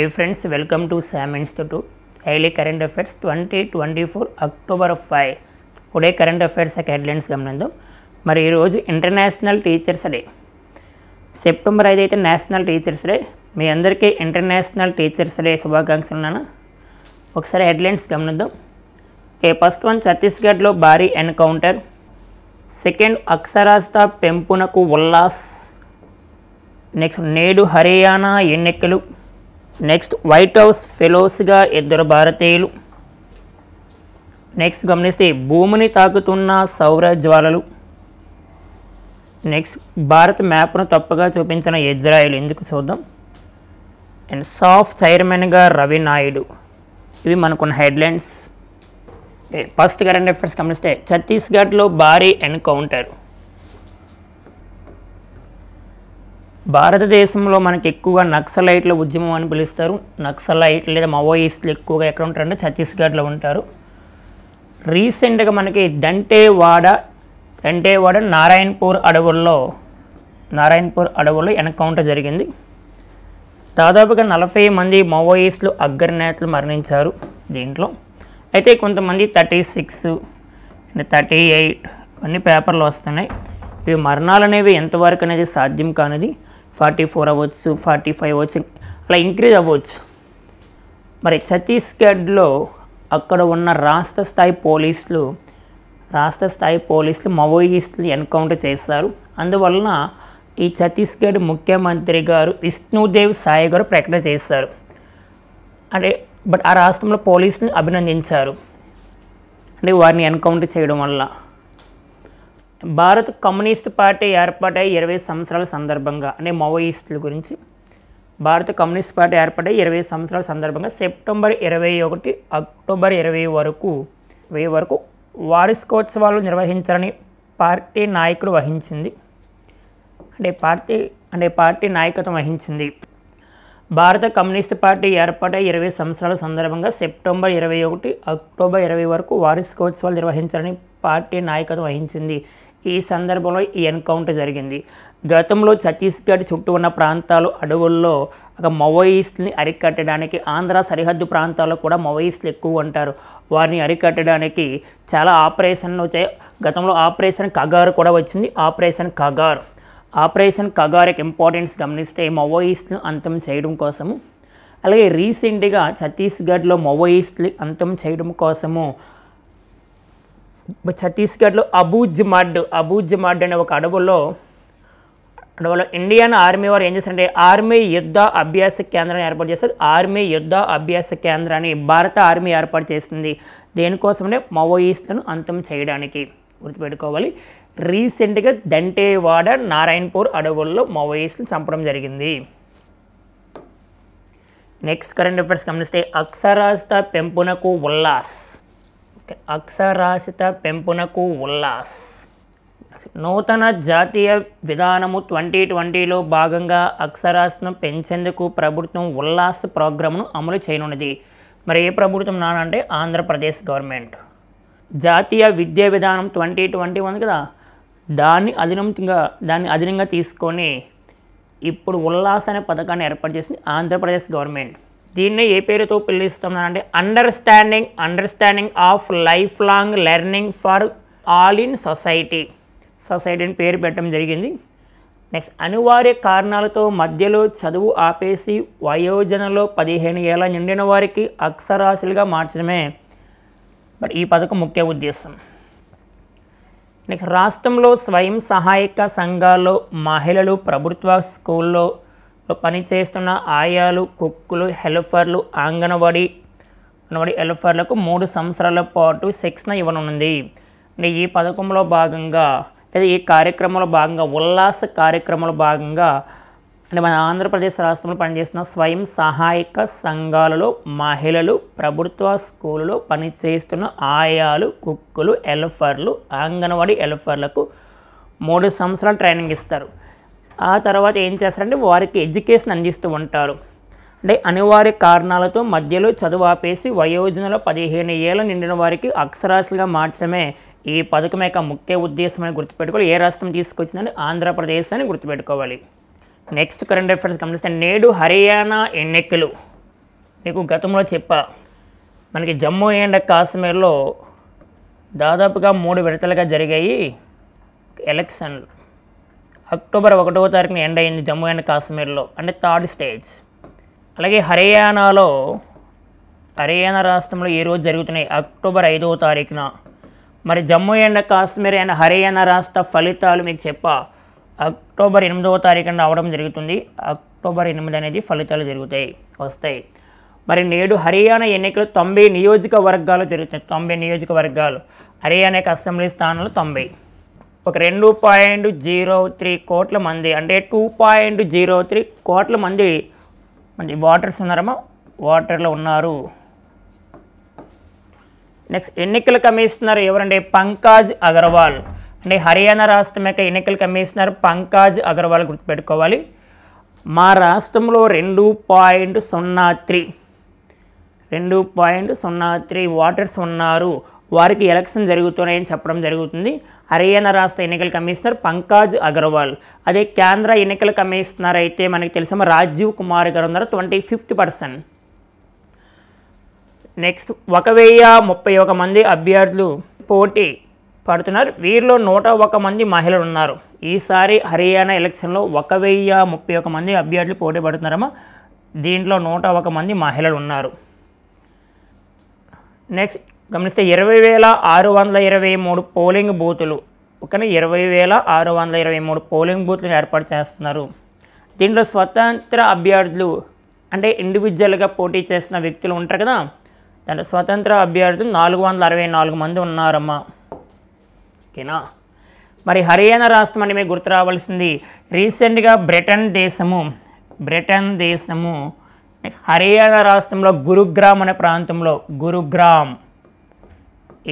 high friends welcome to Sam institute హైలీ current affairs twenty twenty four October five today current affairs యొక్క headlines గమనిద్దాం మరి ఈరోజు international teachers day September ఐదు అయితే నేషనల్ టీచర్స్ డే మీ అందరికీ ఇంటర్నేషనల్ టీచర్స్ డే శుభాకాంక్షలు ఉన్నాను ఒకసారి హెడ్లైన్స్ గమనిద్దాం ఏ ఫస్ట్ వన్ ఛత్తీస్గఢ్లో భారీ ఎన్కౌంటర్ సెకండ్ అక్షరాస్త పెంపునకు ఉల్లాస్ నెక్స్ట్ నేడు హర్యానా ఎన్నికలు నెక్స్ట్ వైట్ హౌస్ ఫెలోస్గా ఇద్దరు భారతీయులు నెక్స్ట్ గమనిస్తే భూమిని తాకుతున్న సౌర జ్వాలలు నెక్స్ట్ భారత్ మ్యాప్ను తప్పుగా చూపించిన ఇజ్రాయిల్ ఎందుకు చూద్దాం అండ్ సాఫ్ట్ చైర్మన్గా రవి నాయుడు ఇవి మనకున్న హెడ్లైన్స్ ఫస్ట్ కరెంట్ అఫైర్స్ గమనిస్తే ఛత్తీస్గఢ్లో భారీ ఎన్కౌంటర్ భారతదేశంలో మనకి ఎక్కువగా నక్సలైట్ల ఉద్యమం అని పిలుస్తారు నక్సలైట్లు లేదా మావోయిస్టులు ఎక్కువగా ఎక్కడ ఉంటారంటే ఛత్తీస్గఢ్లో ఉంటారు రీసెంట్గా మనకి దంటేవాడ దంటేవాడ నారాయణపూర్ అడవుల్లో నారాయణపూర్ అడవుల్లో ఎన్కౌంటర్ జరిగింది దాదాపుగా నలభై మంది మావోయిస్టులు అగ్రనేతలు మరణించారు దీంట్లో అయితే కొంతమంది థర్టీ సిక్స్ థర్టీ ఎయిట్ అన్ని పేపర్లు వస్తున్నాయి ఇవి మరణాలు అనేవి ఎంతవరకు అనేది సాధ్యం కానిది ఫార్టీ ఫోర్ అవ్వచ్చు ఫార్టీ ఫైవ్ అవ్వచ్చు అలా ఇంక్రీజ్ అవ్వచ్చు మరి ఛత్తీస్గఢ్లో అక్కడ ఉన్న రాష్ట్ర స్థాయి పోలీసులు రాష్ట్ర స్థాయి పోలీసులు మావోయిస్టులు ఎన్కౌంటర్ చేస్తారు అందువలన ఈ ఛత్తీస్గఢ్ ముఖ్యమంత్రి గారు విష్ణుదేవ్ సాయి గారు ప్రకటన చేస్తారు అంటే బట్ ఆ రాష్ట్రంలో పోలీసుని అభినందించారు అంటే వారిని ఎన్కౌంటర్ చేయడం వల్ల భారత్ కమ్యూనిస్ట్ పార్టీ ఏర్పాటై ఇరవై సంవత్సరాల సందర్భంగా అనే మావోయిస్టుల గురించి భారత కమ్యూనిస్ట్ పార్టీ ఏర్పడే ఇరవై సంవత్సరాల సందర్భంగా సెప్టెంబర్ ఇరవై ఒకటి అక్టోబర్ ఇరవై వరకు వెయ్యి వరకు వారసికోత్సవాలు నిర్వహించాలని పార్టీ నాయకుడు వహించింది అంటే పార్టీ అంటే పార్టీ నాయకత్వం వహించింది భారత కమ్యూనిస్ట్ పార్టీ ఏర్పాటై ఇరవై సంవత్సరాల సందర్భంగా సెప్టెంబర్ ఇరవై ఒకటి అక్టోబర్ ఇరవై వరకు వార్షికోత్సవాలు నిర్వహించాలని పార్టీ నాయకత్వం వహించింది ఈ సందర్భంలో ఈ ఎన్కౌంటర్ జరిగింది గతంలో ఛత్తీస్గఢ్ చుట్టూ ఉన్న ప్రాంతాలు అడవుల్లో ఒక మవోయిస్ట్ని అరికట్టడానికి ఆంధ్ర సరిహద్దు ప్రాంతాల్లో కూడా మావోయిస్టులు ఎక్కువ ఉంటారు వారిని అరికట్టడానికి చాలా ఆపరేషన్లు వచ్చాయి గతంలో ఆపరేషన్ కగారు కూడా వచ్చింది ఆపరేషన్ కగారు ఆపరేషన్ కగారెక్ ఇంపార్టెన్స్ గమనిస్తే మావోయిస్టులు అంతం చేయడం కోసము అలాగే రీసెంట్గా ఛత్తీస్గఢ్లో మావోయిస్టులు అంతం చేయడం కోసము ఛత్తీస్గఢ్లో అబూజ్ మడ్ అబూజ్ మడ్ అనే ఒక అడవుల్లో అడవులో ఇండియన్ ఆర్మీ వారు ఏం చేస్తారంటే ఆర్మీ యుద్ధ అభ్యాస కేంద్రాన్ని ఏర్పాటు చేస్తారు ఆర్మీ యుద్ధ అభ్యాస కేంద్రాన్ని భారత ఆర్మీ ఏర్పాటు చేస్తుంది దేనికోసమే మావోయిస్టులను అంతం చేయడానికి గుర్తుపెట్టుకోవాలి రీసెంట్గా దంటేవాడ నారాయణపూర్ అడవుల్లో మావోయిస్టులు చంపడం జరిగింది నెక్స్ట్ కరెంట్ అఫైర్స్ గమనిస్తే అక్షరాస్త పెంపునకు ఉల్లాస్ అక్షరాస్యత పెంపునకు ఉల్లాస్ నూతన జాతీయ విధానము ట్వంటీ ట్వంటీలో భాగంగా అక్షరాస్యతను పెంచేందుకు ప్రభుత్వం ఉల్లాస్ ప్రోగ్రామ్ను అమలు చేయనున్నది మరి ఏ ప్రభుత్వం నానంటే ఆంధ్రప్రదేశ్ గవర్నమెంట్ జాతీయ విద్యా విధానం ట్వంటీ ట్వంటీ ఉంది కదా దాన్ని అధినంతంగా దాన్ని అధీనంగా తీసుకొని ఇప్పుడు ఉల్లాస్ అనే పథకాన్ని ఏర్పాటు చేసింది ఆంధ్రప్రదేశ్ గవర్నమెంట్ దీన్నే ఏ పేరుతో పిలుస్తున్నానంటే understanding understanding of lifelong learning for all in society society అని పేరు పెట్టడం జరిగింది నెక్స్ట్ అనివార్య కారణాలతో మధ్యలో చదువు ఆపేసి వయోజనలో పదిహేను ఏళ్ళ నిండిన వారికి అక్షరాస్యులుగా మార్చడమే బట్ ఈ పథకం ముఖ్య ఉద్దేశం నెక్స్ట్ రాష్ట్రంలో స్వయం సహాయక సంఘాల్లో మహిళలు ప్రభుత్వ స్కూల్లో పనిచేస్తున్న ఆయాలు కుక్కులు హెల్ఫర్లు అంగన్వాడీ అంగన్వాడీ హెల్ఫర్లకు మూడు సంవత్సరాల పాటు శిక్షణ ఇవ్వనున్నది ఈ పథకంలో భాగంగా లేదా ఈ కార్యక్రమంలో భాగంగా ఉల్లాస కార్యక్రమంలో భాగంగా అంటే మన ఆంధ్రప్రదేశ్ రాష్ట్రంలో పనిచేస్తున్న స్వయం సహాయక సంఘాలలో మహిళలు ప్రభుత్వ స్కూళ్ళలో పనిచేస్తున్న ఆయాలు కుక్కులు ఎల్ఫర్లు అంగన్వాడీ ఎల్ఫర్లకు మూడు సంవత్సరాలు ట్రైనింగ్ ఇస్తారు ఆ తర్వాత ఏం చేస్తారంటే వారికి ఎడ్యుకేషన్ అందిస్తూ ఉంటారు అంటే అనివార్య కారణాలతో మధ్యలో చదువు ఆపేసి వయోజనలో పదిహేను ఏళ్ళు నిండిన వారికి అక్షరాస్యులుగా మార్చడమే ఈ పథకం యొక్క ముఖ్య అని గుర్తుపెట్టుకోవాలి ఏ రాష్ట్రం తీసుకొచ్చిందని ఆంధ్రప్రదేశ్ అని గుర్తుపెట్టుకోవాలి నెక్స్ట్ కరెంట్ అఫైర్స్ గమనిస్తే నేడు హర్యానా ఎన్నికలు నీకు గతంలో చెప్పా మనకి జమ్మూ అండ్ కాశ్మీర్లో దాదాపుగా మూడు విడతలుగా జరిగాయి ఎలక్షన్లు అక్టోబర్ ఒకటవ తారీఖున ఎండ్ అయింది జమ్మూ అండ్ కాశ్మీర్లో అంటే థర్డ్ స్టేజ్ అలాగే హర్యానాలో హర్యానా రాష్ట్రంలో ఈ రోజు జరుగుతున్నాయి అక్టోబర్ ఐదవ తారీఖున మరి జమ్మూ అండ్ కాశ్మీర్ అండ్ హర్యానా రాష్ట్ర ఫలితాలు మీకు చెప్పా అక్టోబర్ ఎనిమిదవ తారీఖున రావడం జరుగుతుంది అక్టోబర్ ఎనిమిది అనేది ఫలితాలు జరుగుతాయి వస్తాయి మరి నేడు హర్యానా ఎన్నికలు తొంభై నియోజకవర్గాలు జరుగుతాయి తొంభై నియోజకవర్గాలు హర్యానాకి అసెంబ్లీ స్థానాలు తొంభై ఒక రెండు పాయింట్ జీరో త్రీ కోట్ల మంది అంటే టూ పాయింట్ జీరో త్రీ కోట్ల మంది మంది వాటర్స్ ఉన్నారమ్మా వాటర్లో ఉన్నారు నెక్స్ట్ ఎన్నికల కమిషనర్ ఎవరంటే పంకాజ్ అగర్వాల్ అంటే హర్యానా రాష్ట్రం యొక్క ఎన్నికల కమిషనర్ పంకాజ్ అగర్వాల్ గుర్తుపెట్టుకోవాలి మా రాష్ట్రంలో రెండు పాయింట్ సున్నా త్రీ రెండు పాయింట్ సున్నా త్రీ ఓటర్స్ ఉన్నారు వారికి ఎలక్షన్ జరుగుతున్నాయని చెప్పడం జరుగుతుంది హర్యానా రాష్ట్ర ఎన్నికల కమిషనర్ పంకాజ్ అగర్వాల్ అదే కేంద్ర ఎన్నికల కమిషనర్ అయితే మనకి తెలిసిన రాజీవ్ కుమార్ గారు ఉన్నారు ట్వంటీ ఫిఫ్త్ పర్సెంట్ నెక్స్ట్ ఒక వెయ్యి ముప్పై ఒక మంది అభ్యర్థులు పోటీ పడుతున్నారు వీరిలో నూట ఒక మంది మహిళలు ఉన్నారు ఈసారి హర్యానా ఎలక్షన్లో ఒక వెయ్యి ముప్పై ఒక మంది అభ్యర్థులు పోటీ పడుతున్నారమ్మా దీంట్లో నూట ఒక మంది మహిళలు ఉన్నారు నెక్స్ట్ గమనిస్తే ఇరవై వేల ఆరు వందల ఇరవై మూడు పోలింగ్ బూతులు ఒకనే ఇరవై వేల ఆరు వందల ఇరవై మూడు పోలింగ్ బూత్లను ఏర్పాటు చేస్తున్నారు దీంట్లో స్వతంత్ర అభ్యర్థులు అంటే ఇండివిజువల్గా పోటీ చేసిన వ్యక్తులు ఉంటారు కదా దాంట్లో స్వతంత్ర అభ్యర్థులు నాలుగు వందల అరవై నాలుగు మంది ఉన్నారమ్మా ఓకేనా మరి హర్యానా రాష్ట్రం అని మీకు గుర్తు రావాల్సింది రీసెంట్గా బ్రిటన్ దేశము బ్రిటన్ దేశము నెక్స్ట్ హర్యానా రాష్ట్రంలో గురుగ్రామ్ అనే ప్రాంతంలో గురుగ్రామ్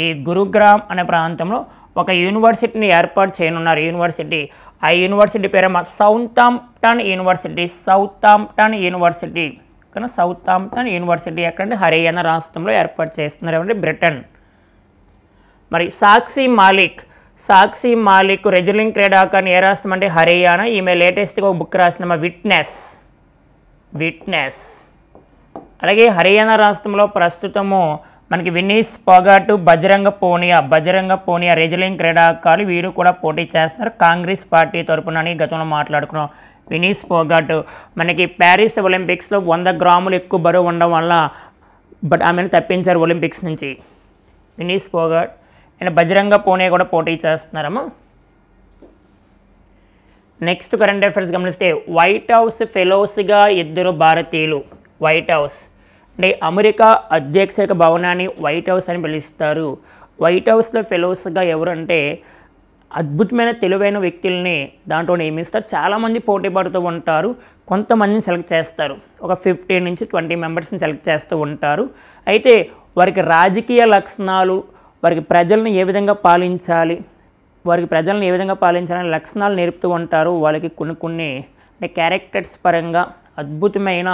ఈ గురుగ్రామ్ అనే ప్రాంతంలో ఒక యూనివర్సిటీని ఏర్పాటు చేయనున్నారు యూనివర్సిటీ ఆ యూనివర్సిటీ పేరేమో సౌతాంప్టన్ యూనివర్సిటీ సౌతాంప్టన్ యూనివర్సిటీ కానీ సౌతాంప్టన్ యూనివర్సిటీ ఎక్కడంటే హర్యానా రాష్ట్రంలో ఏర్పాటు చేస్తున్నారు ఏమంటే బ్రిటన్ మరి సాక్షి మాలిక్ సాక్షి మాలిక్ రెజలింగ్ క్రీడాకాన్ని ఏ రాస్తామంటే హరియానా హర్యానా ఈమె లేటెస్ట్గా ఒక బుక్ రాసినామా విట్నెస్ విట్నెస్ అలాగే హర్యానా రాష్ట్రంలో ప్రస్తుతము మనకి వినీస్ పొగాటు బజరంగ పోనియా బజరంగ పోనియా రెజ్లింగ్ క్రీడాకారులు వీరు కూడా పోటీ చేస్తున్నారు కాంగ్రెస్ పార్టీ తరపునని గతంలో మాట్లాడుకున్నాం వినీస్ పొగాటు మనకి ప్యారిస్ ఒలింపిక్స్లో వంద గ్రాములు ఎక్కువ బరువు ఉండడం వల్ల బట్ ఆమెను తప్పించారు ఒలింపిక్స్ నుంచి వినీస్ పొగాట్ అండ్ బజరంగ పూణే కూడా పోటీ చేస్తున్నారమ్మా నెక్స్ట్ కరెంట్ అఫైర్స్ గమనిస్తే వైట్ హౌస్ ఫెలోస్గా ఇద్దరు భారతీయులు వైట్ హౌస్ అంటే అమెరికా అధ్యక్ష భవనాన్ని వైట్ హౌస్ అని పిలుస్తారు వైట్ హౌస్లో ఫెలోస్గా ఎవరు అంటే అద్భుతమైన తెలివైన వ్యక్తుల్ని దాంట్లో నియమిస్తారు చాలామంది పోటీ పడుతూ ఉంటారు కొంతమందిని సెలెక్ట్ చేస్తారు ఒక ఫిఫ్టీన్ నుంచి ట్వంటీ మెంబర్స్ని సెలెక్ట్ చేస్తూ ఉంటారు అయితే వారికి రాజకీయ లక్షణాలు వారికి ప్రజలను ఏ విధంగా పాలించాలి వారికి ప్రజలను ఏ విధంగా పాలించాలని లక్షణాలు నేర్పుతూ ఉంటారు వాళ్ళకి కొన్ని కొన్ని అంటే క్యారెక్టర్స్ పరంగా అద్భుతమైన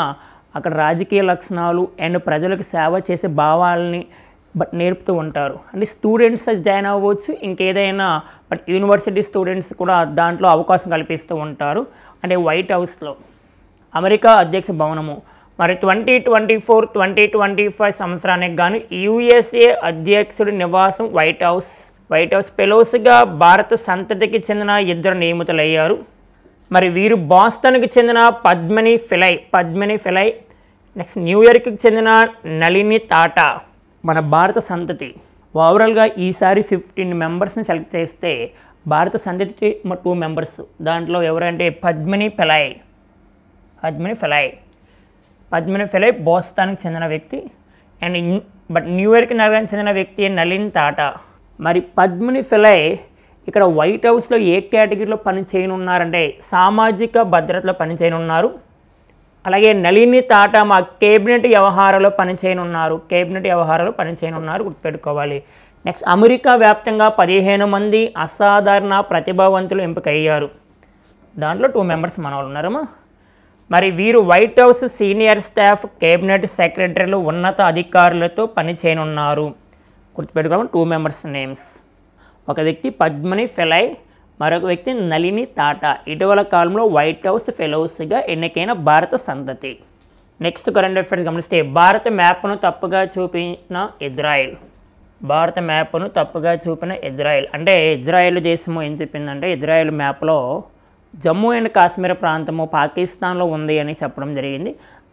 అక్కడ రాజకీయ లక్షణాలు అండ్ ప్రజలకు సేవ చేసే భావాలని బట్ నేర్పుతూ ఉంటారు అంటే స్టూడెంట్స్ జాయిన్ అవ్వచ్చు ఇంకేదైనా బట్ యూనివర్సిటీ స్టూడెంట్స్ కూడా దాంట్లో అవకాశం కల్పిస్తూ ఉంటారు అంటే వైట్ హౌస్లో అమెరికా అధ్యక్ష భవనము మరి twenty twenty four twenty twenty five సంవత్సరానికి గాను యూఎస్ఏ అధ్యక్షుడి నివాసం వైట్ హౌస్ వైట్ హౌస్ పెలోస్గా భారత సంతతికి చెందిన ఇద్దరు నియమితులయ్యారు మరి వీరు బాస్టన్కి చెందిన పద్మిని ఫిలై పద్మిని ఫిలై నెక్స్ట్ న్యూయార్క్కి చెందిన నళిని టాటా మన భారత సంతతి ఓవరాల్గా ఈసారి ఫిఫ్టీన్ మెంబర్స్ని సెలెక్ట్ చేస్తే భారత సంతతి టూ మెంబర్స్ దాంట్లో ఎవరంటే పద్మిని ఫిలై పద్మిని ఫిలై పద్మిని ఫిలైప్ బోస్తానికి చెందిన వ్యక్తి అండ్ బట్ న్యూయార్క్ నగరానికి చెందిన వ్యక్తి నలిన్ టాటా మరి పద్మిని ఫిలై ఇక్కడ వైట్ హౌస్లో ఏ కేటగిరీలో పని చేయనున్నారంటే సామాజిక భద్రతలో పని చేయనున్నారు అలాగే నళిని తాటా మా కేబినెట్ వ్యవహారాల్లో పనిచేయనున్నారు కేబినెట్ వ్యవహారాలు పనిచేయనున్నారు గుర్తుపెట్టుకోవాలి నెక్స్ట్ అమెరికా వ్యాప్తంగా పదిహేను మంది అసాధారణ ప్రతిభావంతులు ఎంపికయ్యారు దాంట్లో టూ మెంబర్స్ మన వాళ్ళు ఉన్నారమ్మా మరి వీరు white house senior staff cabinet సెక్రటరీలు ఉన్నత అధికారులతో పనిచేయనున్నారు గుర్తుపెట్టుకోవడం టూ మెంబర్స్ నేమ్స్ ఒక వ్యక్తి పద్మని ఫెలై మరొక వ్యక్తి నలిని టాటా ఇటీవల కాలంలో వైట్ హౌస్ ఫెలోస్గా ఎన్నికైన భారత సంతతి నెక్స్ట్ కరెంట్ అఫేర్స్ గమనిస్తే భారత మ్యాప్ను తప్పుగా చూపిన ఇజ్రాయిల్ భారత మ్యాప్ను తప్పుగా చూపిన ఇజ్రాయిల్ అంటే ఇజ్రాయెల్ దేశము ఏం చెప్పిందంటే ఇజ్రాయెల్ మ్యాప్లో జమ్మూ అండ్ కాశ్మీర్ ప్రాంతము పాకిస్తాన్లో ఉంది అని చెప్పడం జరిగింది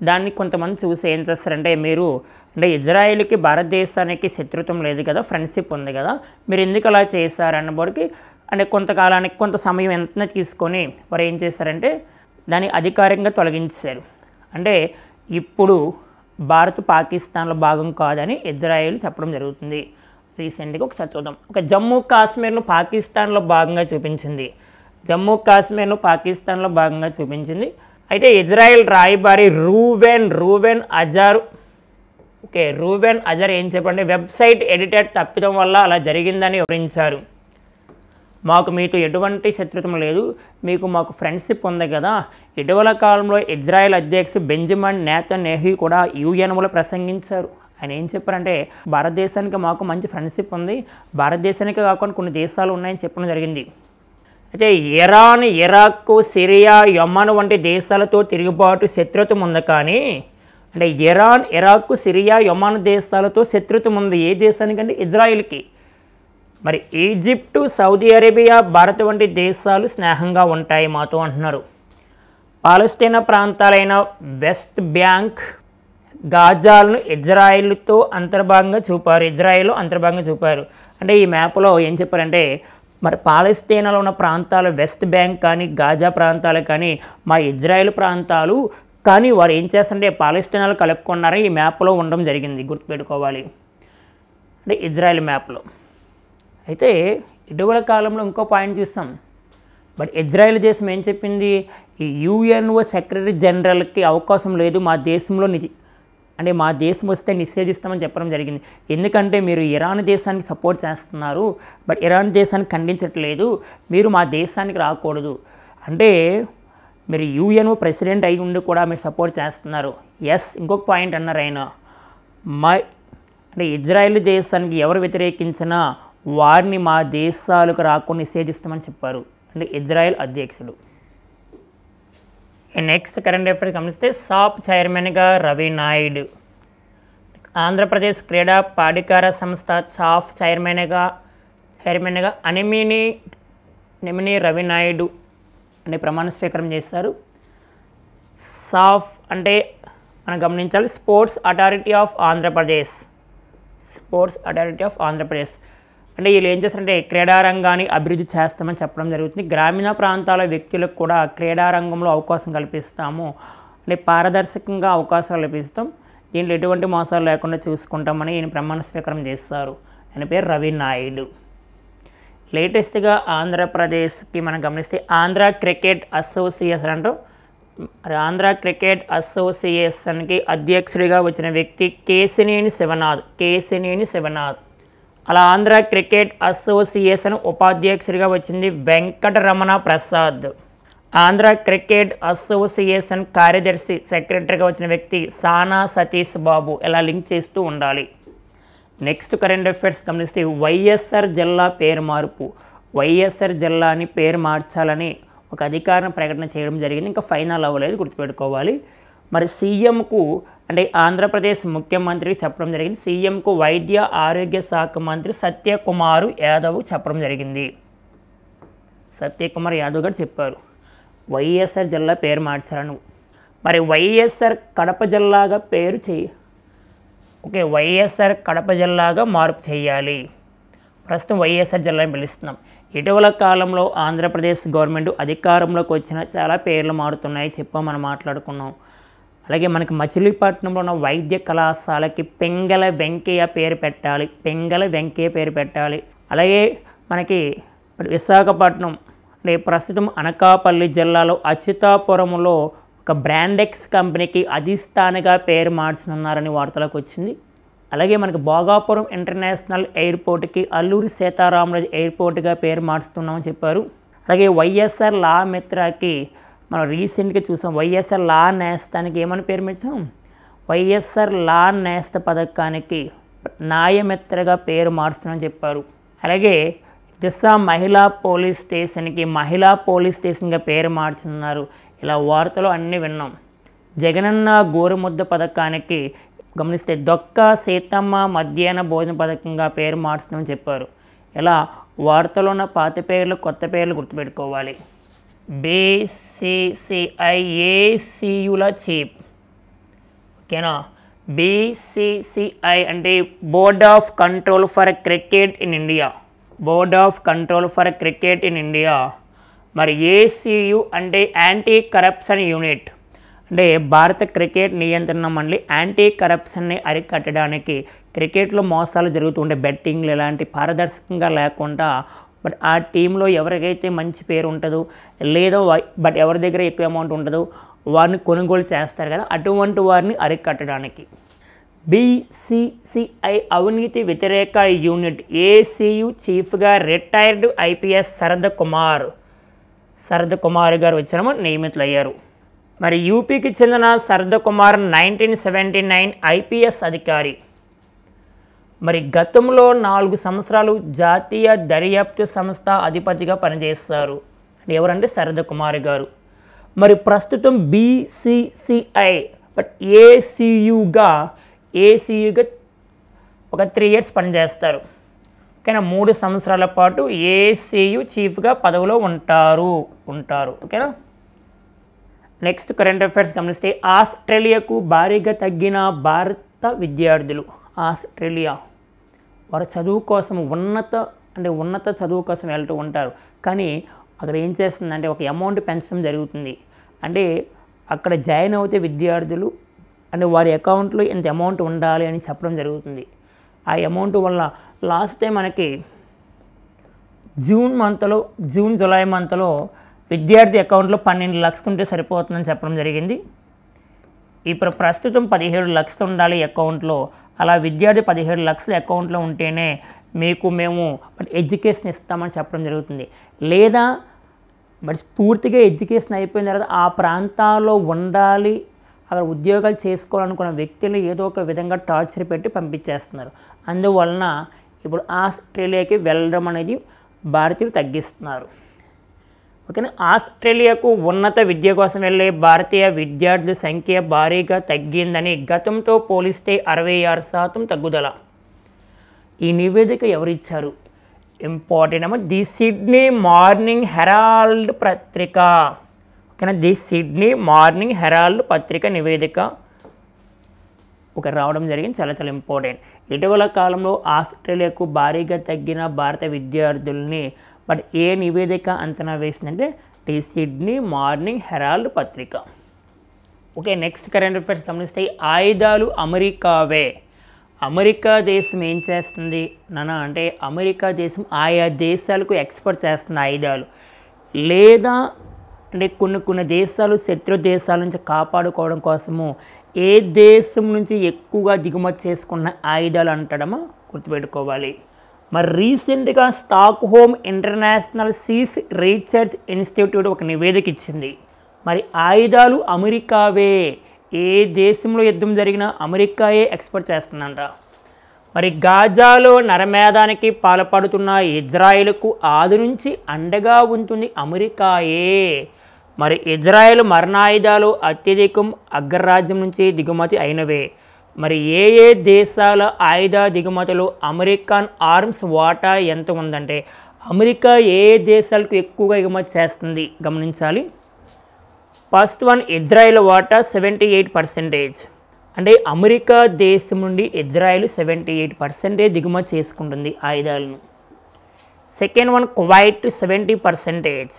దాన్ని కొంతమంది చూసి ఏం చేస్తారంటే మీరు అంటే ఇజ్రాయెల్కి భారతదేశానికి శత్రుత్వం లేదు కదా ఫ్రెండ్షిప్ ఉంది కదా మీరు ఎందుకు అలా చేశారన్నప్పటికీ అంటే కొంతకాలానికి కొంత సమయం ఎంత తీసుకొని వారు ఏం చేశారంటే దాన్ని అధికారికంగా తొలగించారు అంటే ఇప్పుడు భారత్ పాకిస్తాన్లో భాగం కాదని ఇజ్రాయెల్ చెప్పడం జరుగుతుంది రీసెంట్గా ఒకసారి చూద్దాం ఒక జమ్మూ కాశ్మీర్ను పాకిస్తాన్లో భాగంగా చూపించింది జమ్మూ కాశ్మీర్ను పాకిస్తాన్లో భాగంగా చూపించింది అయితే ఇజ్రాయెల్ రాయబారి Reuven Reuven Azar okay Reuven Azar ఏం చెప్పండి వెబ్సైట్ ఎడిటెడ్ తప్పిదం వల్ల అలా జరిగిందని వివరించారు మాకు మీతో ఎటువంటి శత్రుత్వం లేదు మీకు మాకు ఫ్రెండ్షిప్ ఉంది కదా ఇటీవల కాలంలో ఇజ్రాయెల్ అధ్యక్షుడు బెంజమిన్ నేత నెహీ కూడా యుఎన్ఓలో ప్రసంగించారు ఆయన ఏం చెప్పారంటే భారతదేశానికి మాకు మంచి ఫ్రెండ్షిప్ ఉంది భారతదేశానికి కాకుండా కొన్ని దేశాలు ఉన్నాయని చెప్పడం జరిగింది అయితే ఇరాన్ ఇరాక్ సిరియా యమన్ వంటి దేశాలతో తిరుగుబాటు శత్రుత్వం ఉంది కానీ అంటే ఇరాన్ ఇరాక్ సిరియా యమన్ దేశాలతో శత్రుత్వం ఉంది ఏ దేశానికంటే ఇజ్రాయిల్కి మరి ఈజిప్టు సౌదీ అరేబియా భారత్ వంటి దేశాలు స్నేహంగా ఉంటాయి మాతో అంటున్నారు పాలస్తీనా ప్రాంతాలైన వెస్ట్ బ్యాంక్ గాజాలను ఇజ్రాయిల్తో అంతర్భాగంగా చూపారు ఇజ్రాయిల్ అంతర్భాగంగా చూపారు అంటే ఈ మ్యాప్లో ఏం చెప్పారంటే మరి పాలస్తీనాలో ఉన్న ప్రాంతాలు వెస్ట్ బ్యాంక్ కానీ గాజా ప్రాంతాలు కానీ మా ఇజ్రాయెల్ ప్రాంతాలు కానీ వారు ఏం చేస్తుంటే పాలస్తీనాలు కలుపుకున్నారని ఈ మ్యాప్లో ఉండడం జరిగింది గుర్తుపెట్టుకోవాలి అంటే ఇజ్రాయెల్ మ్యాప్లో అయితే ఇటీవల కాలంలో ఇంకో పాయింట్ చూస్తాం బట్ ఇజ్రాయెల్ దేశం ఏం చెప్పింది ఈ యుఎన్ఓ సెక్రటరీ జనరల్కి అవకాశం లేదు మా దేశంలో అంటే మా దేశం వస్తే నిషేధిస్తామని చెప్పడం జరిగింది ఎందుకంటే మీరు ఇరాన్ దేశానికి సపోర్ట్ చేస్తున్నారు బట్ ఇరాన్ దేశాన్ని ఖండించట్లేదు మీరు మా దేశానికి రాకూడదు అంటే మీరు యుఎన్ ప్రెసిడెంట్ అయి ఉండి కూడా మీరు సపోర్ట్ చేస్తున్నారు ఎస్ ఇంకొక పాయింట్ అన్నారు ఆయన మా అంటే ఇజ్రాయెల్ దేశానికి ఎవరు వ్యతిరేకించినా వారిని మా దేశాలకు రాకుండా నిషేధిస్తామని చెప్పారు అంటే ఇజ్రాయెల్ అధ్యక్షుడు నెక్స్ట్ కరెంట్ అఫైర్స్ గమనిస్తే సాప్ చైర్మన్గా రవి నాయుడు ఆంధ్రప్రదేశ్ క్రీడా పాడికార సంస్థ చాఫ్ చైర్మన్గా చైర్మన్గా అనిమిని నిమిని రవి నాయుడు అనే ప్రమాణ స్వీకారం చేస్తారు సాఫ్ అంటే మనం గమనించాలి sports authority of Andhra Pradesh sports authority of Andhra Pradesh అంటే వీళ్ళు ఏం చేస్తారంటే క్రీడారంగాన్ని అభివృద్ధి చేస్తామని చెప్పడం జరుగుతుంది గ్రామీణ ప్రాంతాల వ్యక్తులకు కూడా క్రీడారంగంలో అవకాశం కల్పిస్తాము అంటే పారదర్శకంగా అవకాశాలు కల్పిస్తాం దీంట్లో ఎటువంటి మోసాలు లేకుండా చూసుకుంటామని ఈయన ప్రమాణ స్వీకారం చేస్తారు ఆయన పేరు రవి నాయుడు లేటెస్ట్గా ఆంధ్రప్రదేశ్కి మనం గమనిస్తే ఆంధ్ర క్రికెట్ అసోసియేషన్ అంటూ ఆంధ్ర క్రికెట్ అసోసియేషన్కి అధ్యక్షుడిగా వచ్చిన వ్యక్తి కేసినేని శివనాథ్ కేసినేని శివనాథ్ అలా ఆంధ్ర క్రికెట్ అసోసియేషన్ ఉపాధ్యక్షుడిగా వచ్చింది వెంకటరమణ ప్రసాద్ ఆంధ్ర క్రికెట్ అసోసియేషన్ కార్యదర్శి సెక్రటరీగా వచ్చిన వ్యక్తి సానా సతీష్ బాబు ఇలా లింక్ చేస్తూ ఉండాలి నెక్స్ట్ కరెంట్ అఫైర్స్ గమనిస్తే వైఎస్ఆర్ జిల్లా పేరు మార్పు వైఎస్ఆర్ జిల్లాని పేరు మార్చాలని ఒక అధికారిన ప్రకటన చేయడం జరిగింది ఇంకా ఫైనల్ అవ్వలేదు గుర్తుపెట్టుకోవాలి మరి సీఎంకు అంటే ఆంధ్రప్రదేశ్ ముఖ్యమంత్రికి చెప్పడం జరిగింది సీఎంకు వైద్య ఆరోగ్య శాఖ మంత్రి సత్యకుమారు యాదవ్ చెప్పడం జరిగింది సత్యకుమార్ యాదవ్ గారు చెప్పారు వైఎస్ఆర్ జిల్లా పేరు మార్చాలను మరి వైఎస్ఆర్ కడప జిల్లాగా పేరు చేయి ఓకే వైఎస్ఆర్ కడప జిల్లాగా మార్పు చేయాలి ప్రస్తుతం వైఎస్ఆర్ జిల్లాని పిలుస్తున్నాం ఇటీవల కాలంలో ఆంధ్రప్రదేశ్ గవర్నమెంట్ అధికారంలోకి వచ్చిన చాలా పేర్లు మారుతున్నాయి చెప్పా మనం మాట్లాడుకున్నాం అలాగే మనకి మచిలీపట్నంలో ఉన్న వైద్య కళాశాలకి పెంగల వెంకయ్య పేరు పెట్టాలి పెంగల వెంకయ్య పేరు పెట్టాలి అలాగే మనకి విశాఖపట్నం అంటే ప్రస్తుతం అనకాపల్లి జిల్లాలో అచ్యుతాపురంలో ఒక బ్రాండెక్స్ కంపెనీకి అధిష్టానగా పేరు మార్చనున్నారని వార్తలకు వచ్చింది అలాగే మనకి భోగాపురం ఇంటర్నేషనల్ ఎయిర్పోర్ట్కి అల్లూరి సీతారామరాజు ఎయిర్పోర్ట్గా పేరు మార్చుతున్నామని చెప్పారు అలాగే వైఎస్ఆర్ లా మిత్రాకి మనం రీసెంట్గా చూసాం వైఎస్ఆర్ లా నేస్తానికి ఏమని పేరు మెచ్చాం వైఎస్ఆర్ లా నేస్త పథకానికి న్యాయమిత్రగా పేరు మారుస్తున్నామని చెప్పారు అలాగే దిశ మహిళా పోలీస్ స్టేషన్కి మహిళా పోలీస్ స్టేషన్గా పేరు మార్చుతున్నారు ఇలా వార్తలు అన్నీ విన్నాం జగనన్న గోరుముద్ద పథకానికి గమనిస్తే దొక్క సీతమ్మ మధ్యాహ్న భోజన పథకంగా పేరు మార్చుతామని చెప్పారు ఇలా వార్తలో ఉన్న పాత పేర్లు కొత్త పేర్లు గుర్తుపెట్టుకోవాలి బేసిసిఐఏసియుల చీఫ్ ఓకేనా బీసీసీఐ అంటే board of control for cricket in India board of control for cricket in India మరి ఏసీయు అంటే యాంటీ కరప్షన్ యూనిట్ అంటే భారత క్రికెట్ నియంత్రణ మండలి యాంటీ కరప్షన్ని అరికట్టడానికి క్రికెట్లో మోసాలు జరుగుతుండే బెట్టింగ్లు ఇలాంటి పారదర్శకంగా లేకుండా బట్ ఆ టీంలో ఎవరికైతే మంచి పేరు ఉంటుందో లేదో బట్ ఎవరి దగ్గర ఎక్కువ అమౌంట్ ఉంటుందో వారిని కొనుగోలు చేస్తారు కదా అటువంటి వారిని అరికట్టడానికి బీసీసీఐ అవినీతి వ్యతిరేక యూనిట్ ఏసీయు చీఫ్గా రిటైర్డ్ ఐపీఎస్ శరద్ కుమార్ శరద్ కుమార్ గారు వచ్చిన నియమితులయ్యారు మరి యూపీకి చెందిన Sharad Kumar nineteen seventy nine IPS అధికారి మరి గతంలో నాలుగు సంవత్సరాలు జాతీయ దర్యాప్తు సంస్థ అధిపతిగా పనిచేస్తారు ఎవరంటే శరద్ కుమార్ గారు మరి ప్రస్తుతం బీసీసీఐ బట్ ఏసీయుగా ఏసీయుగా ఒక త్రీ ఇయర్స్ పనిచేస్తారు ఓకేనా మూడు సంవత్సరాల పాటు ఏసీయు చీఫ్గా పదవిలో ఉంటారు ఉంటారు ఓకేనా నెక్స్ట్ కరెంట్ అఫైర్స్ గమనిస్తే ఆస్ట్రేలియాకు భారీగా తగ్గిన భారత విద్యార్థులు ఆస్ట్రేలియా వారు చదువు కోసం ఉన్నత అంటే ఉన్నత చదువు కోసం వెళ్తూ ఉంటారు కానీ అక్కడ ఏం చేస్తుందంటే ఒక అమౌంట్ పెంచడం జరుగుతుంది అంటే అక్కడ జాయిన్ అవుతే విద్యార్థులు అంటే వారి అకౌంట్లో ఇంత అమౌంట్ ఉండాలి అని చెప్పడం జరుగుతుంది ఆ అమౌంట్ వల్ల లాస్ట్ మనకి జూన్ మంత్లో జూన్ జులై మంత్లో విద్యార్థి అకౌంట్లో పన్నెండు లక్షలు ఉంటే సరిపోతుందని చెప్పడం జరిగింది ఇప్పుడు ప్రస్తుతం పదిహేడు లక్షలు ఉండాలి అకౌంట్లో అలా విద్యార్థి పదిహేడు లక్షల అకౌంట్లో ఉంటేనే మీకు మేము ఎడ్యుకేషన్ ఇస్తామని చెప్పడం జరుగుతుంది లేదా మరి పూర్తిగా ఎడ్యుకేషన్ అయిపోయిన తర్వాత ఆ ప్రాంతాల్లో ఉండాలి అక్కడ ఉద్యోగాలు చేసుకోవాలనుకున్న వ్యక్తులు ఏదో ఒక విధంగా టార్చర్ పెట్టి పంపించేస్తున్నారు అందువలన ఇప్పుడు ఆస్ట్రేలియాకి వెళ్ళడం అనేది భారతీయులు తగ్గిస్తున్నారు ఓకేనా ఆస్ట్రేలియాకు ఉన్నత విద్య కోసం వెళ్ళే భారతీయ విద్యార్థుల సంఖ్య భారీగా తగ్గిందని గతంతో పోలిస్తే అరవై ఆరు శాతం తగ్గుదల ఈ నివేదిక ఎవరిచ్చారు ఇంపార్టెంట్ అమ్మ ది సిడ్నీ మార్నింగ్ హెరాల్డ్ పత్రిక ఓకేనా ది సిడ్నీ మార్నింగ్ హెరాల్డ్ పత్రిక నివేదిక ఒక రావడం జరిగింది చాలా చాలా ఇంపార్టెంట్ ఇటీవల కాలంలో ఆస్ట్రేలియాకు భారీగా తగ్గిన భారత విద్యార్థుల్ని బట్ ఏ నివేదిక అంచనా వేసిందంటే ది సిడ్నీ మార్నింగ్ హెరాల్డ్ పత్రిక ఓకే నెక్స్ట్ కరెంట్ అఫేర్స్ గమనిస్తే ఆయుధాలు అమెరికావే అమెరికా దేశం ఏం చేస్తుంది నానా అంటే అమెరికా దేశం ఆయా దేశాలకు ఎక్స్పోర్ట్ చేస్తుంది ఆయుధాలు లేదా అంటే కొన్ని కొన్ని దేశాలు శత్రు దేశాల నుంచి కాపాడుకోవడం కోసము ఏ దేశం నుంచి ఎక్కువగా దిగుమతి చేసుకున్న ఆయుధాలు అంటడమో గుర్తుపెట్టుకోవాలి మరి రీసెంట్గా Stockholm international peace research institute ఒక నివేదిక ఇచ్చింది మరి ఆయుధాలు అమెరికావే ఏ దేశంలో యుద్ధం జరిగినా అమెరికాయే ఎక్స్పోర్ట్ చేస్తుందంట మరి గాజాలో నరమేధానికి పాల్పడుతున్న ఇజ్రాయెల్కు ఆది నుంచి అండగా ఉంటుంది అమెరికాయే మరి ఇజ్రాయెల్ మరణాయుధాలు అత్యధికం అగ్రరాజ్యం నుంచి దిగుమతి అయినవే మరి ఏ ఏ దేశాల ఆయుధ దిగుమతులు అమెరికన్ ఆర్మ్స్ వాటా ఎంత ఉందంటే అమెరికా ఏ ఏ దేశాలకు ఎక్కువగా ఎగుమతి చేస్తుంది గమనించాలి ఫస్ట్ వన్ ఇజ్రాయెల్ వాటా సెవెంటీ ఎయిట్ పర్సెంటేజ్ అంటే అమెరికా దేశం నుండి ఇజ్రాయెల్ సెవెంటీ ఎయిట్ పర్సెంటేజ్ దిగుమతి చేసుకుంటుంది ఆయుధాలను second one Kuwait seventy percentage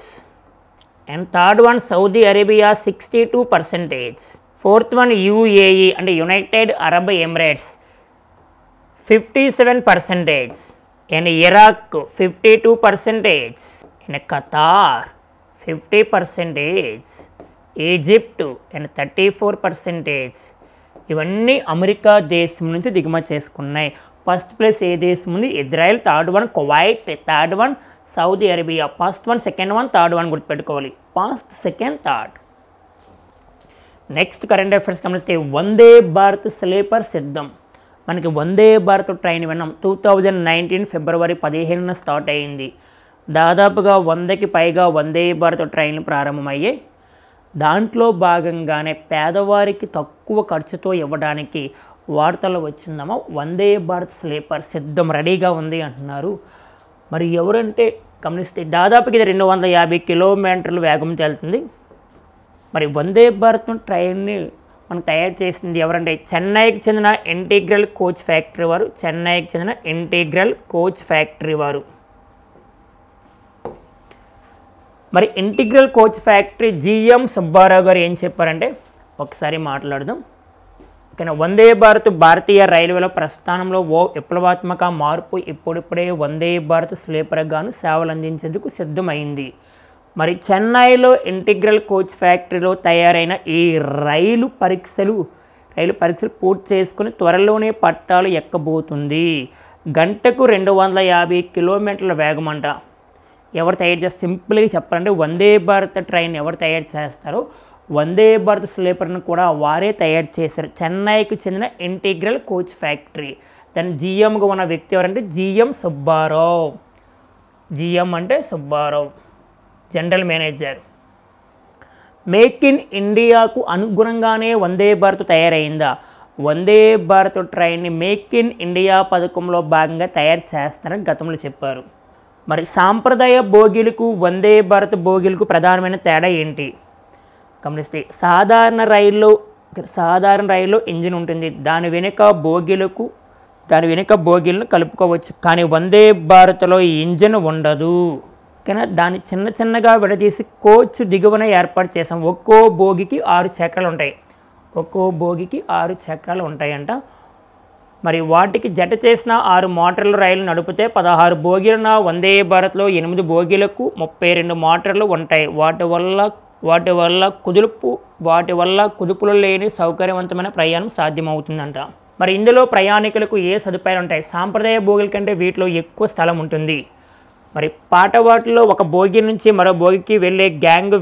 and third one Saudi Arabia sixty two percentage fourth one UAE అంటే united Arab Emirates fifty seven percentage in Iraq fifty two percentage in Qatar fifty percentage Egypt in thirty four percentage ఇవన్నీ America దేశం నుంచి దిగుమతి చేసుకున్నాయి first place ఏ దేశం ఉంది Israel third one Kuwait third one Saudi Arabia first one second one third one గుర్తుపెట్టుకోవాలి first second third next current affairs గమనిస్తే వందే భారత్ స్లీపర్ సిద్ధం మనకి వందే భారత్ ట్రైన్ విన్నాం టూ థౌజండ్ నైన్టీన్ ఫిబ్రవరి పదిహేనున స్టార్ట్ అయింది దాదాపుగా వందకి పైగా వందే భారత్ ట్రైన్లు ప్రారంభమయ్యాయి దాంట్లో భాగంగానే పేదవారికి తక్కువ ఖర్చుతో ఇవ్వడానికి వార్తలు వచ్చిందమ్మా వందే భారత్ స్లీపర్ సిద్ధం రెడీగా ఉంది అంటున్నారు మరి ఎవరంటే గమనిస్తే దాదాపుగా ఇది రెండు వందల యాభై కిలోమీటర్లు వేగం తేలుతుంది మరి వందే భారత్ ట్రైన్ని మనం తయారు చేసింది ఎవరంటే చెన్నైకి చెందిన ఇంటిగ్రల్ కోచ్ ఫ్యాక్టరీ వారు చెన్నైకి చెందిన ఇంటిగ్రల్ కోచ్ ఫ్యాక్టరీ వారు మరి integral coach factory GM Subbarao garu ఏం చెప్పారంటే ఒకసారి మాట్లాడదాం ఓకేనా వందే భారత్ భారతీయ రైల్వేల ప్రస్థానంలో ఓ విప్లవాత్మక మార్పు ఇప్పుడిప్పుడే వందే భారత్ స్లీపర్గాను సేవలు అందించేందుకు సిద్ధమైంది మరి చెన్నైలో ఇంటిగ్రల్ కోచ్ ఫ్యాక్టరీలో తయారైన ఈ రైలు పరీక్షలు రైలు పరీక్షలు పూర్తి చేసుకుని త్వరలోనే పట్టాలు ఎక్కబోతుంది గంటకు రెండు వందల యాభై కిలోమీటర్ల వేగం అంట ఎవరు తయారు చేస్తారు సింపుల్గా చెప్పాలంటే వందే భారత్ ట్రైన్ ఎవరు తయారు చేస్తారో వందే భారత్ స్లీపర్ను కూడా వారే తయారు చేశారు చెన్నైకి చెందిన ఇంటిగ్రల్ కోచ్ ఫ్యాక్టరీ దాని జిఎంగా ఉన్న వ్యక్తి ఎవరంటే జిఎం సుబ్బారావు జిఎం అంటే Subbarao general manager make in ఇండియాకు అనుగుణంగానే వందే భారత్ తయారైందా వందే భారత్ ట్రైన్ని మేక్ ఇన్ ఇండియా పథకంలో భాగంగా తయారు చేస్తారని గతంలో చెప్పారు మరి సాంప్రదాయ భోగిలకు వందే భారత్ భోగిలకు ప్రధానమైన తేడా ఏంటి గమనిస్తే సాధారణ రైల్లో సాధారణ రైల్లో ఇంజిన్ ఉంటుంది దాని వెనుక భోగిలకు దాని వెనుక భోగిలను కలుపుకోవచ్చు కానీ వందే భారత్లో ఈ ఇంజిన్ ఉండదు పక్కన దాన్ని చిన్న చిన్నగా విడదీసి కోచ్ దిగువన ఏర్పాటు చేసాం ఒక్కో భోగికి ఆరు చక్రాలు ఉంటాయి ఒక్కో భోగికి ఆరు చక్రాలు ఉంటాయంట మరి వాటికి జట చేసిన ఆరు మోటార్లు రైలు నడిపితే పదహారు భోగిలున్న వందే భారత్లో ఎనిమిది భోగిలకు ముప్పై రెండు మోటార్లు ఉంటాయి వాటి వల్ల వాటి వల్ల కుదుపు వాటి వల్ల కుదుపులు లేని సౌకర్యవంతమైన ప్రయాణం సాధ్యమవుతుందంట మరి ఇందులో ప్రయాణికులకు ఏ సదుపాయాలు ఉంటాయి సాంప్రదాయ భోగుల కంటే వీటిలో ఎక్కువ స్థలం ఉంటుంది మరి పాట వాటిలో ఒక భోగి నుంచి మరో భోగికి వెళ్ళే గ్యాంగ్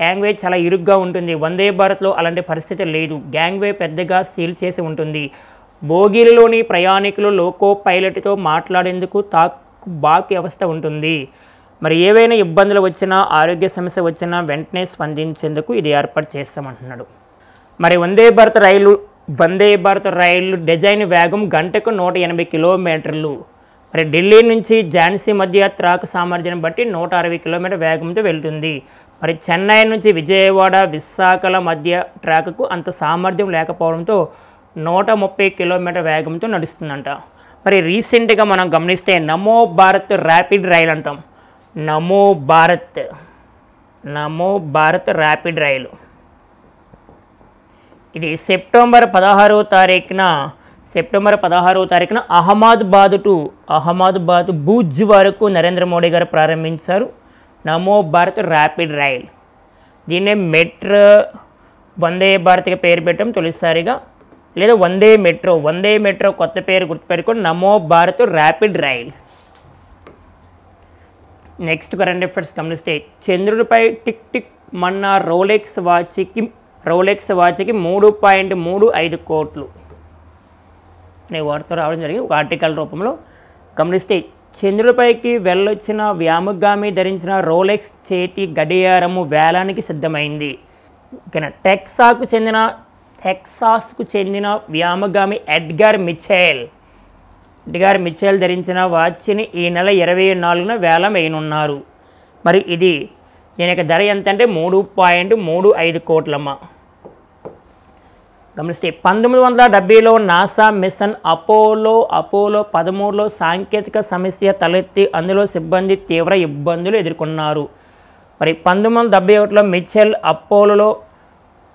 గ్యాంగ్వే చాలా ఇరుగ్గా ఉంటుంది వందే భారత్లో అలాంటి పరిస్థితి లేదు గ్యాంగ్వే పెద్దగా సీల్ చేసి ఉంటుంది బోగీలలోని ప్రయాణికులు లోకో పైలట్తో మాట్లాడేందుకు తాక్ బాక్ వ్యవస్థ ఉంటుంది మరి ఏవైనా ఇబ్బందులు వచ్చినా ఆరోగ్య సమస్య వచ్చినా వెంటనే స్పందించేందుకు ఇది ఏర్పాటు చేస్తామంటున్నాడు మరి వందే భారత్ రైలు వందే భారత్ రైలు డిజైన్ వేగం గంటకు నూట ఎనభై కిలోమీటర్లు మరి ఢిల్లీ నుంచి ఝాన్సీ మధ్య త్రాక్ సామర్థ్యం బట్టి నూట అరవై కిలోమీటర్ వేగంతో వెళ్తుంది మరి చెన్నై నుంచి విజయవాడ విశాఖల మధ్య ట్రాక్కు అంత సామర్థ్యం లేకపోవడంతో నూట ముప్పై కిలోమీటర్ వేగంతో నడుస్తుందంట మరి రీసెంట్గా మనం గమనిస్తే నమో భారత్ ర్యాపిడ్ రైలు అంటాం నమో భారత్ నమో భారత్ ర్యాపిడ్ రైలు ఇది సెప్టెంబర్ పదహారవ తారీఖున సెప్టెంబర్ పదహారవ తారీఖున అహ్మదాబాద్ టు అహ్మదాబాద్ భూజ్ వరకు నరేంద్ర మోడీ గారు ప్రారంభించారు నమో భారత్ ర్యాపిడ్ రైల్ దీన్నే మెట్రో వందే భారత్గా పేరు పెట్టడం తొలిసారిగా లేదా వందే మెట్రో వందే మెట్రో కొత్త పేరు గుర్తుపెట్టుకొని Namo Bharat rapid rail next current affairs గమనిస్తే చంద్రుడిపై టిక్ టిక్ మన్న రోలెక్స్ వాచ్కి రోలెక్స్ వాచ్కి మూడు పాయింట్ మూడు ఐదు కోట్లు అనే వార్త రావడం జరిగింది ఒక ఆర్టికల్ రూపంలో గమనిస్తే చంద్రుడిపైకి వెళ్ళొచ్చిన వ్యామగామి ధరించిన రోలెక్స్ చేతి గడియారము వేలానికి సిద్ధమైంది ఓకేనా టెక్సాకు చెందిన టెక్సాస్కు చెందిన వ్యామగామి ఎడ్గార్ మిచెల్ ఎడ్గార్ మిచెల్ ధరించిన వాచ్ని ఈ నెల ఇరవై నాలుగున వేలం వేయనున్నారు మరి ఇది దీని యొక్క ధర ఎంత అంటే మూడు పాయింట్ మూడు ఐదు కోట్లమ్మ గమనిస్తే పంతొమ్మిది వందల డెబ్బైలో నాసా మిషన్ అపోలో అపోలో పదమూడులో సాంకేతిక సమస్య తలెత్తి అందులో సిబ్బంది తీవ్ర ఇబ్బందులు ఎదుర్కొన్నారు మరి పంతొమ్మిది వందల డెబ్బై ఒకటిలో మిచెల్ అపోలో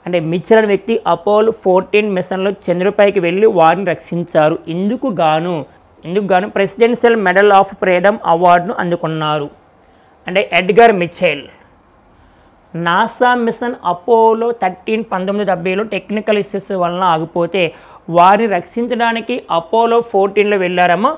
అంటే మిచెల్ అనే వ్యక్తి అపోలో ఫోర్టీన్ మిషన్లో చంద్రుపైకి వెళ్ళి వారిని రక్షించారు ఇందుకు గాను ఇందుకు గాను ప్రెసిడెన్షియల్ మెడల్ ఆఫ్ ఫ్రీడమ్ అవార్డును అందుకున్నారు అంటే Edgar Mitchell NASA mission Apollo thirteen పంతొమ్మిది డెబ్బైలో టెక్నికల్ ఇష్యూస్ వలన ఆగిపోతే వారిని రక్షించడానికి అపోలో ఫోర్టీన్లో వెళ్ళారమ్మ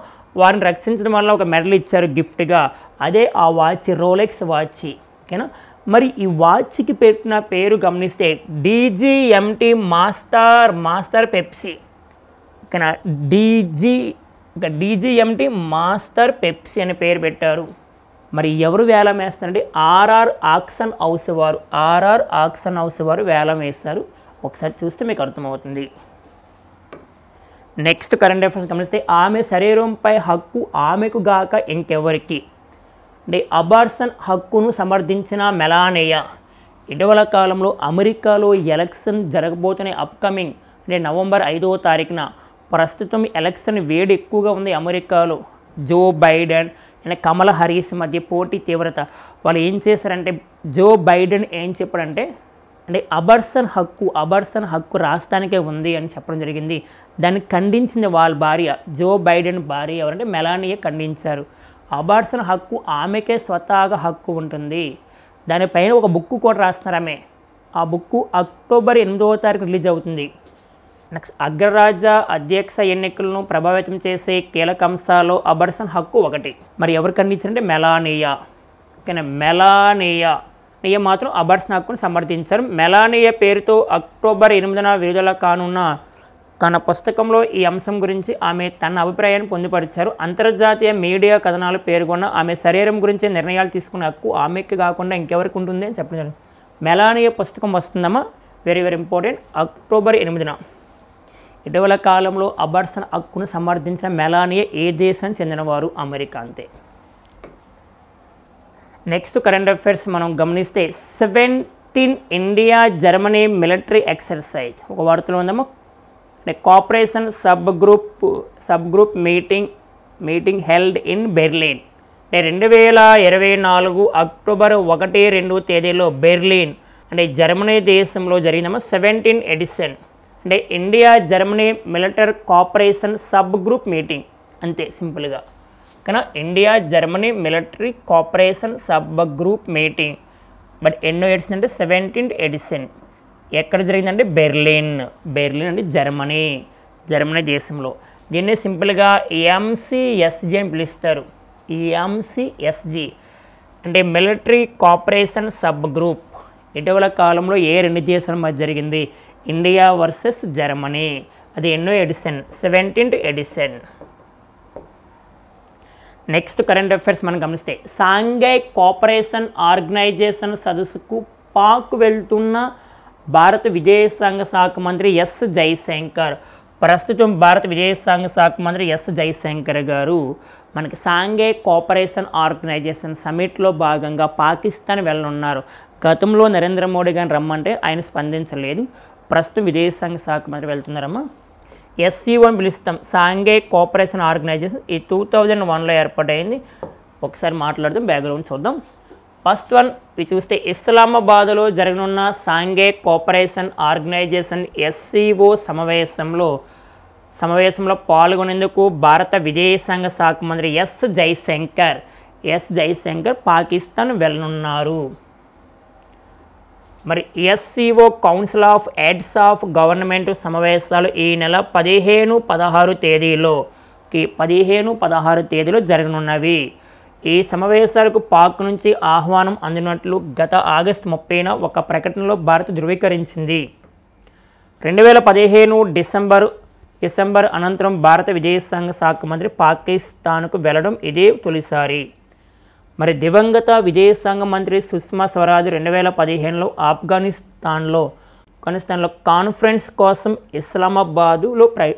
వారిని రక్షించడం వల్ల ఒక మెడల్ ఇచ్చారు గిఫ్ట్గా అదే ఆ వాచ్ రోలెక్స్ వాచ్ ఓకేనా మరి ఈ వాచ్కి పెట్టిన పేరు గమనిస్తే డీజీఎంటీ మాస్టర్ మాస్టర్ పెప్సీ ఓకేనా డీజీ డీజీఎంటీ మాస్టర్ పెప్సీ అనే పేరు పెట్టారు మరి ఎవరు వేలం వేస్తారంటే ఆర్ఆర్ ఆక్సన్ హౌస్ వారు ఆర్ఆర్ ఆక్సన్ హౌస్ వారు వేలం వేస్తారు ఒకసారి చూస్తే మీకు అర్థమవుతుంది నెక్స్ట్ కరెంట్ అఫేర్స్ గమనిస్తే ఆమె శరీరంపై హక్కు ఆమెకు గాక ఇంకెవరికి అంటే అబార్సన్ హక్కును సమర్థించిన మెలానియా ఇటీవల కాలంలో అమెరికాలో ఎలక్షన్ జరగబోతున్న అప్కమింగ్ అంటే నవంబర్ ఐదవ తారీఖున ప్రస్తుతం ఎలక్షన్ వేడి ఎక్కువగా ఉంది అమెరికాలో Joe Biden and Kamala Harris మధ్య పోటీ తీవ్రత వాళ్ళు ఏం చేశారంటే జో బైడెన్ ఏం చెప్పాడంటే అంటే అబర్సన్ హక్కు అబర్సన్ హక్కు రాష్ట్రానికే ఉంది అని చెప్పడం జరిగింది దాన్ని ఖండించిన వాళ్ళ భార్య జో బైడెన్ భార్య ఎవరంటే మెలానియే ఖండించారు అబార్సన్ హక్కు ఆమెకే స్వతహాగా హక్కు ఉంటుంది దానిపైన ఒక బుక్ కూడా రాస్తున్నారు ఆమె ఆ బుక్ అక్టోబర్ ఎనిమిదవ తారీఖు రిలీజ్ అవుతుంది నెక్స్ట్ అగ్రరాజ అధ్యక్ష ఎన్నికలను ప్రభావితం చేసే కీలక అంశాలు అబర్సన్ హక్కు ఒకటి మరి ఎవరు ఖండించారంటే మెలానియా ఓకేనా మెలానియా నియ మాత్రం అబర్సన్ హక్కును సమర్థించారు మెలానియా పేరుతో అక్టోబర్ ఎనిమిదిన విడుదల కానున్న తన పుస్తకంలో ఈ అంశం గురించి ఆమె తన అభిప్రాయాన్ని పొందుపరిచారు అంతర్జాతీయ మీడియా కథనాలు పేర్కొన్న ఆమె శరీరం గురించి నిర్ణయాలు తీసుకునే హక్కు ఆమెకి కాకుండా ఇంకెవరికి ఉంటుంది అని చెప్పడం మెలానియా పుస్తకం వస్తుందమ్మా వెరీ వెరీ ఇంపార్టెంట్ అక్టోబర్ ఎనిమిదిన ఇటీవల కాలంలో అబర్సన్ హక్కును సమర్థించిన మెలానియా ఏ దేశం చెందినవారు అమెరికా అంతే నెక్స్ట్ కరెంట్ అఫైర్స్ మనం గమనిస్తే seventeen India Germany military exercise ఒక వార్తలో ఉందేమో cooperation sub group sub group meeting meeting held in Berlin అంటే రెండు వేల ఇరవై నాలుగు అక్టోబర్ ఒకటి రెండు తేదీలో బెర్లిన్ అంటే జర్మనీ దేశంలో జరిగిన సెవెంటీన్ ఎడిషన్ అంటే India Germany military cooperation sub group meeting అంతే సింపుల్గా కానీ India Germany military cooperation sub group meeting but ఎన్నో ఎడిషన్ అంటే సెవెంటీన్త్ ఎడిషన్ ఎక్కడ జరిగిందంటే బెర్లిన్ బెర్లిన్ అంటే జర్మనీ జర్మనీ దేశంలో దీన్ని సింపుల్గా ఎంసీఎస్జి e అని పిలుస్తారు ఈఎంసిఎస్జి e అంటే మిలిటరీ కోఆపరేషన్ సబ్ గ్రూప్ ఇటీవల కాలంలో ఏ రెండు దేశాల మధ్య జరిగింది ఇండియా వర్సెస్ జర్మనీ అది ఎన్నో edition seventeenth edition next current affairs మనం గమనిస్తే సాంఘై కోఆపరేషన్ ఆర్గనైజేషన్ సదస్సుకు పాక్ వెళ్తున్న భారత విదేశాంగ శాఖ మంత్రి ఎస్ జైశంకర్ ప్రస్తుతం భారత విదేశాంగ శాఖ మంత్రి ఎస్ జైశంకర్ గారు మనకి సాంఘై కోఆపరేషన్ ఆర్గనైజేషన్ సమిట్లో భాగంగా పాకిస్తాన్ వెళ్ళనున్నారు గతంలో నరేంద్ర మోడీ గారిని రమ్మంటే ఆయన స్పందించలేదు ప్రస్తుతం విదేశాంగ శాఖ మంత్రి వెళ్తున్నారమ్మా e అని పిలుస్తాం సాంఘే కోఆపరేషన్ ఆర్గనైజేషన్ ఈ టూ థౌజండ్ వన్లో ఏర్పాటైంది ఒకసారి మాట్లాడదాం బ్యాక్గ్రౌండ్ చూద్దాం ఫస్ట్ వన్ చూస్తే ఇస్లామాబాద్లో జరగనున్న సాంఘే కోఆపరేషన్ ఆర్గనైజేషన్ ఎస్సీఓ సమావేశంలో సమావేశంలో పాల్గొనేందుకు భారత విదేశాంగ శాఖ మంత్రి ఎస్ జైశంకర్ ఎస్ జైశంకర్ పాకిస్తాన్ వెళ్ళనున్నారు మరి SCO council of heads of government సమావేశాలు ఈ నెల పదిహేను పదహారు తేదీలోకి పదిహేను పదహారు తేదీలో జరగనున్నవి ఈ సమావేశాలకు పాక్ నుంచి ఆహ్వానం అందినట్లు గత ఆగస్టు ముప్పైన ఒక ప్రకటనలో భారత్ ధృవీకరించింది రెండు వేల పదిహేను డిసెంబర్ డిసెంబర్ అనంతరం భారత విదేశాంగ శాఖ మంత్రి పాకిస్తాన్కు వెళ్లడం ఇదే తొలిసారి మరి దివంగత విదేశాంగ మంత్రి సుష్మా స్వరాజ్ రెండు వేల పదిహేనులో ఆఫ్ఘనిస్తాన్లో ఆఫ్ఘనిస్తాన్లో కాన్ఫరెన్స్ కోసం ఇస్లామాబాదులో ప్రై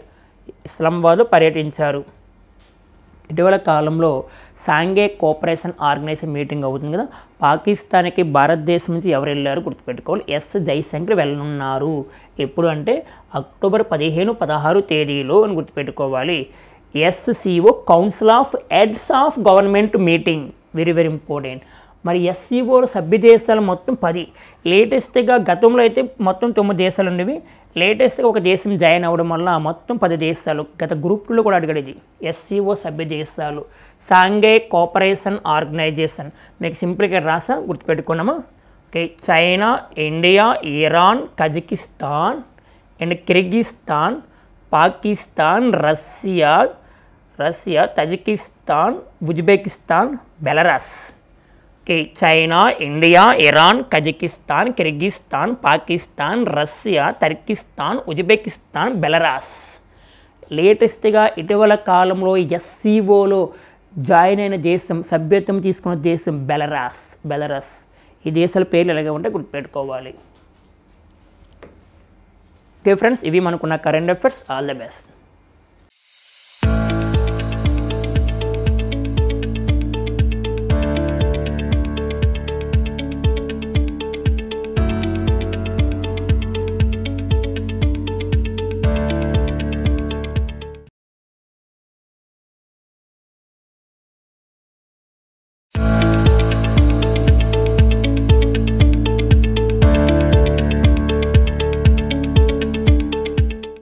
ఇస్లామాబాదు పర్యటించారు ఇటీవల కాలంలో సాంఘే కోఆపరేషన్ ఆర్గనైజేషన్ మీటింగ్ అవుతుంది కదా పాకిస్తాన్కి భారతదేశం నుంచి ఎవరు వెళ్ళారు గుర్తుపెట్టుకోవాలి ఎస్ జైశంకర్ వెళ్ళనున్నారు ఎప్పుడు అంటే అక్టోబర్ పదిహేను పదహారు తేదీలో అని గుర్తుపెట్టుకోవాలి SCO council of heads of government meeting very very important మరి ఎస్సీఓ e సభ్య దేశాలు మొత్తం పది లేటెస్ట్గా గతంలో అయితే మొత్తం తొమ్మిది దేశాలు ఉండేవి లేటెస్ట్గా ఒక దేశం జాయిన్ అవ్వడం వల్ల మొత్తం పది దేశాలు గత గ్రూప్లో కూడా అడిగడేది ఎస్సీఓ e సభ్య దేశాలు సాంఘై కోఆపరేషన్ ఆర్గనైజేషన్ మీకు సింపుల్గా రాసా గుర్తుపెట్టుకున్నాము okay China India Iran Kazakhstan and Kyrgyzstan Pakistan Russia Russia Tajikistan Uzbekistan Belarus China India Iran Kazakhstan Kyrgyzstan Pakistan Russia Tajikistan Uzbekistan Belarus లేటెస్ట్గా ఇటీవల కాలంలో ఎస్సీఓలో జాయిన్ అయిన దేశం సభ్యత్వం తీసుకున్న దేశం బెలరాస్ బెలరస్ ఈ దేశాల పేర్లు ఎలాగే ఉంటే గుర్తుపెట్టుకోవాలి ఓకే ఫ్రెండ్స్ ఇవి మనకున్న current affairs all the best